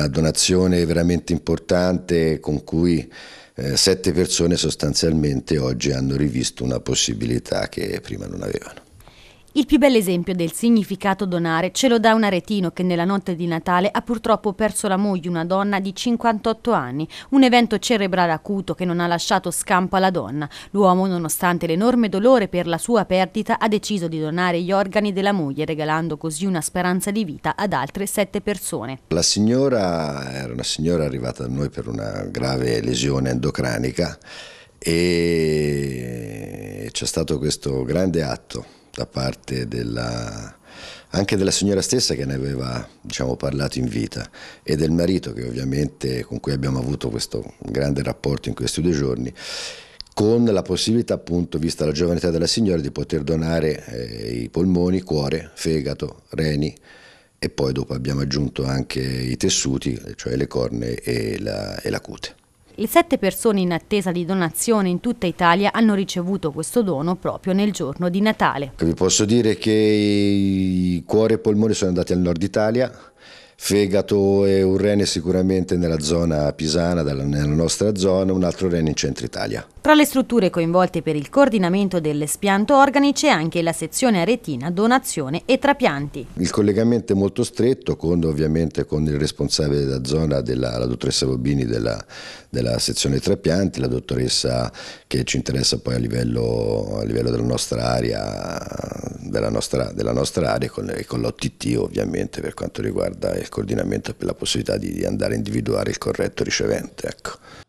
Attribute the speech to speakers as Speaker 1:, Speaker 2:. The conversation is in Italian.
Speaker 1: una donazione veramente importante con cui eh, sette persone sostanzialmente oggi hanno rivisto una possibilità che prima non avevano.
Speaker 2: Il più bel esempio del significato donare ce lo dà un aretino che nella notte di Natale ha purtroppo perso la moglie, una donna di 58 anni, un evento cerebrale acuto che non ha lasciato scampo alla donna. L'uomo, nonostante l'enorme dolore per la sua perdita, ha deciso di donare gli organi della moglie, regalando così una speranza di vita ad altre sette persone.
Speaker 1: La signora era una signora arrivata da noi per una grave lesione endocranica e c'è stato questo grande atto da parte della, anche della signora stessa che ne aveva diciamo, parlato in vita e del marito che ovviamente con cui abbiamo avuto questo grande rapporto in questi due giorni con la possibilità appunto vista la giovane età della signora di poter donare eh, i polmoni, cuore, fegato, reni e poi dopo abbiamo aggiunto anche i tessuti cioè le corne e la, e la cute.
Speaker 2: Le sette persone in attesa di donazione in tutta Italia hanno ricevuto questo dono proprio nel giorno di Natale.
Speaker 1: Vi posso dire che i cuore e i polmoni sono andati al nord Italia, fegato e un rene sicuramente nella zona pisana, nella nostra zona, un altro rene in centro Italia.
Speaker 2: Tra le strutture coinvolte per il coordinamento dell'espianto organi c'è anche la sezione aretina, donazione e trapianti.
Speaker 1: Il collegamento è molto stretto con, ovviamente con il responsabile della zona, della, la dottoressa Bobini della, della sezione trapianti, la dottoressa che ci interessa poi a livello, a livello della nostra area della, nostra, della nostra, area con, e con l'OTT ovviamente per quanto riguarda il coordinamento per la possibilità di, di andare a individuare il corretto ricevente. Ecco.